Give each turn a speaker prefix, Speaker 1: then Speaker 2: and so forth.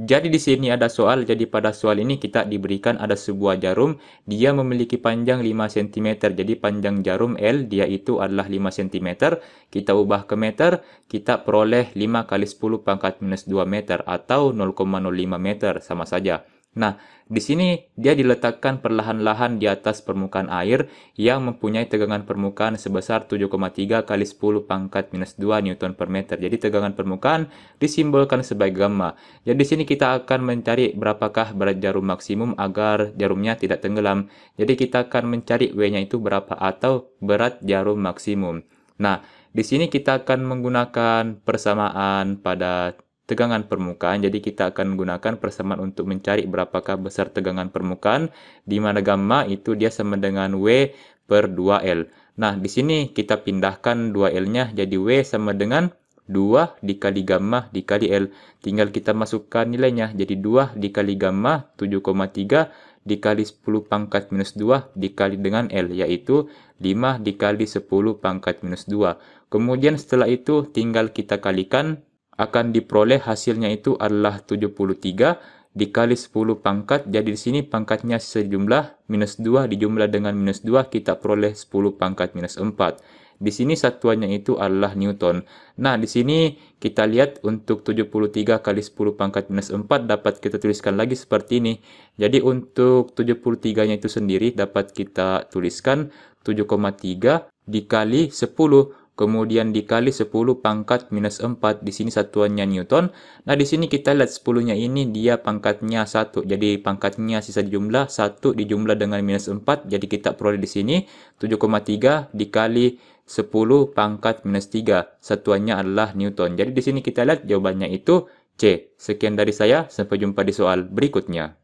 Speaker 1: Jadi di sini ada soal, jadi pada soal ini kita diberikan ada sebuah jarum, dia memiliki panjang 5 cm, jadi panjang jarum L, dia itu adalah 5 cm, kita ubah ke meter, kita peroleh 5 kali 10 pangkat minus 2 meter atau 0,05 meter, sama saja. Nah, di sini dia diletakkan perlahan-lahan di atas permukaan air yang mempunyai tegangan permukaan sebesar 7,3 kali 10 pangkat minus 2 Newton per meter. Jadi tegangan permukaan disimbolkan sebagai gamma. Jadi di sini kita akan mencari berapakah berat jarum maksimum agar jarumnya tidak tenggelam. Jadi kita akan mencari W-nya itu berapa atau berat jarum maksimum. Nah, di sini kita akan menggunakan persamaan pada tegangan permukaan. Jadi kita akan gunakan persamaan untuk mencari berapakah besar tegangan permukaan di mana gamma itu dia sama dengan W per 2L. Nah, di sini kita pindahkan 2L-nya jadi W sama dengan 2 dikali gamma dikali L. Tinggal kita masukkan nilainya. Jadi 2 dikali gamma 7,3 dikali 10 pangkat minus 2 dikali dengan L. Yaitu 5 dikali 10 pangkat minus 2. Kemudian setelah itu tinggal kita kalikan akan diperoleh hasilnya itu adalah 73 dikali 10 pangkat. Jadi di sini pangkatnya sejumlah minus 2 dijumlah dengan minus 2 kita peroleh 10 pangkat minus 4. Di sini satuannya itu adalah Newton. Nah, di sini kita lihat untuk 73 kali 10 pangkat minus 4 dapat kita tuliskan lagi seperti ini. Jadi untuk 73-nya itu sendiri dapat kita tuliskan 7,3 dikali 10 kemudian dikali 10 pangkat minus 4, di sini satuannya Newton. Nah, di sini kita lihat 10-nya ini dia pangkatnya 1, jadi pangkatnya sisa jumlah 1 dijumlah dengan minus 4, jadi kita peroleh di sini 7,3 dikali 10 pangkat minus 3, satuannya adalah Newton. Jadi di sini kita lihat jawabannya itu C. Sekian dari saya, sampai jumpa di soal berikutnya.